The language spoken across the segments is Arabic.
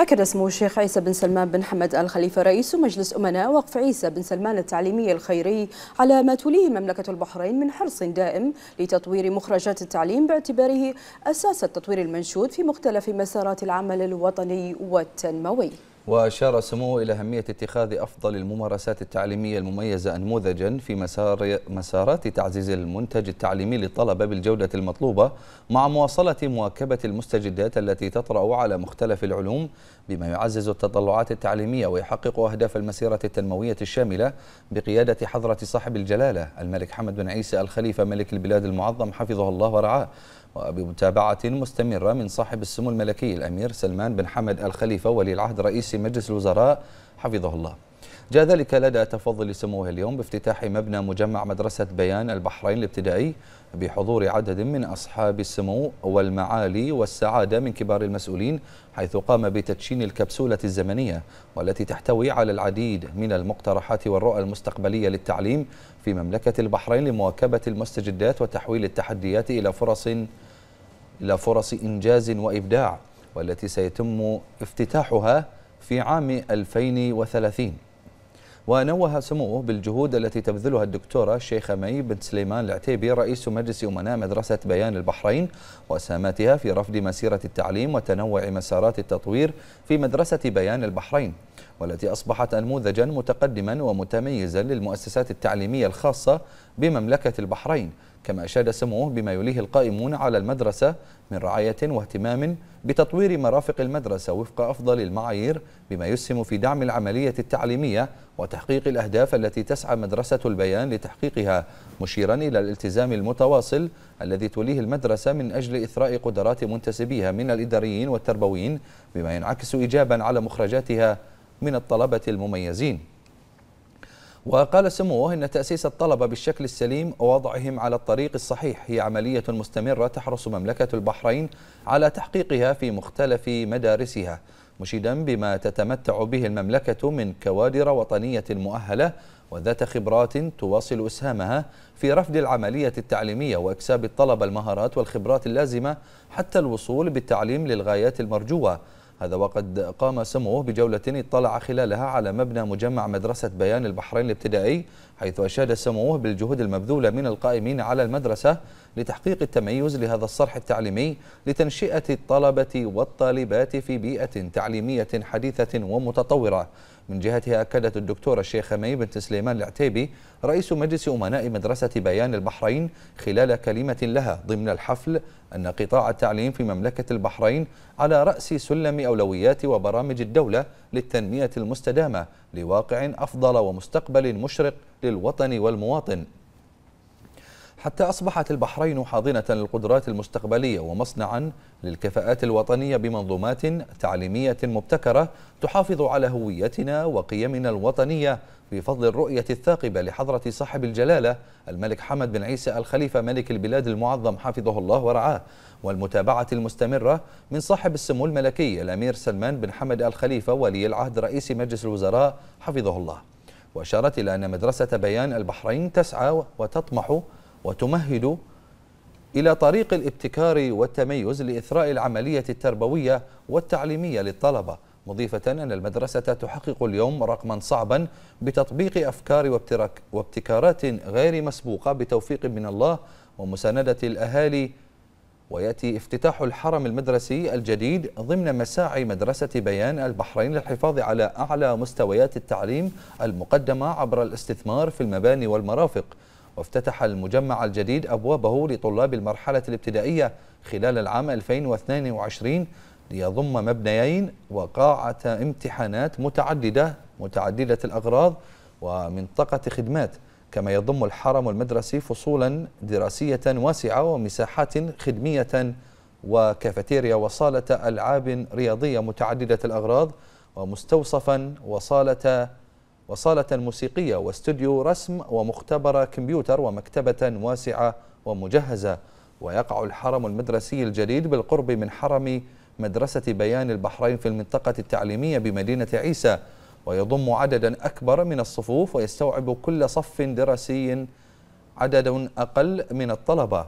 أكد سمو الشيخ عيسى بن سلمان بن حمد آل خليفة رئيس مجلس أمناء وقف عيسى بن سلمان التعليمي الخيري على ما توليه مملكة البحرين من حرص دائم لتطوير مخرجات التعليم باعتباره أساس التطوير المنشود في مختلف مسارات العمل الوطني والتنموي وأشار سموه إلى أهمية اتخاذ أفضل الممارسات التعليمية المميزة أنموذجا في مسار مسارات تعزيز المنتج التعليمي للطلبة بالجودة المطلوبة مع مواصلة مواكبة المستجدات التي تطرأ على مختلف العلوم بما يعزز التطلعات التعليمية ويحقق أهداف المسيرة التنموية الشاملة بقيادة حضرة صاحب الجلالة الملك حمد بن عيسى الخليفة ملك البلاد المعظم حفظه الله ورعاه وبمتابعة مستمرة من صاحب السمو الملكي الأمير سلمان بن حمد الخليفة ولي العهد رئيس مجلس الوزراء حفظه الله جاء ذلك لدى تفضل سموه اليوم بافتتاح مبنى مجمع مدرسة بيان البحرين الابتدائي بحضور عدد من أصحاب السمو والمعالي والسعادة من كبار المسؤولين حيث قام بتدشين الكبسولة الزمنية والتي تحتوي على العديد من المقترحات والرؤى المستقبلية للتعليم في مملكة البحرين لمواكبة المستجدات وتحويل التحديات إلى فرص إلى فرص إنجاز وإبداع والتي سيتم افتتاحها في عام 2030 ونوه سموه بالجهود التي تبذلها الدكتورة الشيخة مي بن سليمان العتيبي رئيس مجلس أمناء مدرسة بيان البحرين وسامتها في رفض مسيرة التعليم وتنوع مسارات التطوير في مدرسة بيان البحرين والتي أصبحت أنموذجا متقدما ومتميزا للمؤسسات التعليمية الخاصة بمملكة البحرين كما أشاد سموه بما يليه القائمون على المدرسة من رعاية واهتمام بتطوير مرافق المدرسة وفق أفضل المعايير بما يسهم في دعم العملية التعليمية وتحقيق الأهداف التي تسعى مدرسة البيان لتحقيقها مشيرا إلى الالتزام المتواصل الذي توليه المدرسة من أجل إثراء قدرات منتسبيها من الإداريين والتربويين بما ينعكس إيجابا على مخرجاتها من الطلبة المميزين وقال سموه إن تأسيس الطلبة بالشكل السليم ووضعهم على الطريق الصحيح هي عملية مستمرة تحرص مملكة البحرين على تحقيقها في مختلف مدارسها مشيدا بما تتمتع به المملكة من كوادر وطنية مؤهلة وذات خبرات تواصل إسهامها في رفض العملية التعليمية وإكساب الطلبة المهارات والخبرات اللازمة حتى الوصول بالتعليم للغايات المرجوة هذا وقد قام سموه بجولة اطلع خلالها على مبنى مجمع مدرسة بيان البحرين الابتدائي حيث أشاد سموه بالجهود المبذولة من القائمين على المدرسة لتحقيق التميز لهذا الصرح التعليمي لتنشئة الطلبة والطالبات في بيئة تعليمية حديثة ومتطورة من جهتها أكدت الدكتورة الشيخة مي بنت سليمان العتيبي رئيس مجلس أمناء مدرسة بيان البحرين خلال كلمة لها ضمن الحفل أن قطاع التعليم في مملكة البحرين على رأس سلم أولويات وبرامج الدولة للتنمية المستدامة لواقع أفضل ومستقبل مشرق للوطن والمواطن حتى أصبحت البحرين حاضنة للقدرات المستقبلية ومصنعا للكفاءات الوطنية بمنظومات تعليمية مبتكرة تحافظ على هويتنا وقيمنا الوطنية بفضل الرؤية الثاقبة لحضرة صاحب الجلالة الملك حمد بن عيسى الخليفة ملك البلاد المعظم حفظه الله ورعاه والمتابعة المستمرة من صاحب السمو الملكي الأمير سلمان بن حمد الخليفة ولي العهد رئيس مجلس الوزراء حفظه الله وأشارت إلى أن مدرسة بيان البحرين تسعى وتطمح وتمهد إلى طريق الابتكار والتميز لإثراء العملية التربوية والتعليمية للطلبة مضيفة أن المدرسة تحقق اليوم رقما صعبا بتطبيق أفكار وابتكارات غير مسبوقة بتوفيق من الله ومساندة الأهالي ويأتي افتتاح الحرم المدرسي الجديد ضمن مساعي مدرسة بيان البحرين للحفاظ على أعلى مستويات التعليم المقدمة عبر الاستثمار في المباني والمرافق وافتتح المجمع الجديد أبوابه لطلاب المرحلة الابتدائية خلال العام 2022 ليضم مبنيين وقاعة امتحانات متعددة متعددة الأغراض ومنطقة خدمات كما يضم الحرم المدرسي فصولا دراسية واسعة ومساحات خدمية وكافيتيريا وصالة ألعاب رياضية متعددة الأغراض ومستوصفا وصالة وصالة موسيقية واستوديو رسم ومختبر كمبيوتر ومكتبة واسعة ومجهزة ويقع الحرم المدرسي الجديد بالقرب من حرم مدرسة بيان البحرين في المنطقة التعليمية بمدينة عيسى ويضم عددا أكبر من الصفوف ويستوعب كل صف دراسي عدد أقل من الطلبة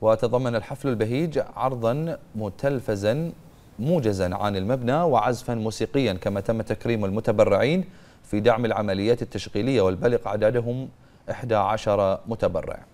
وتضمن الحفل البهيج عرضا متلفزا موجزا عن المبنى وعزفا موسيقيا كما تم تكريم المتبرعين في دعم العمليات التشغيلية والبلغ عددهم 11 متبرع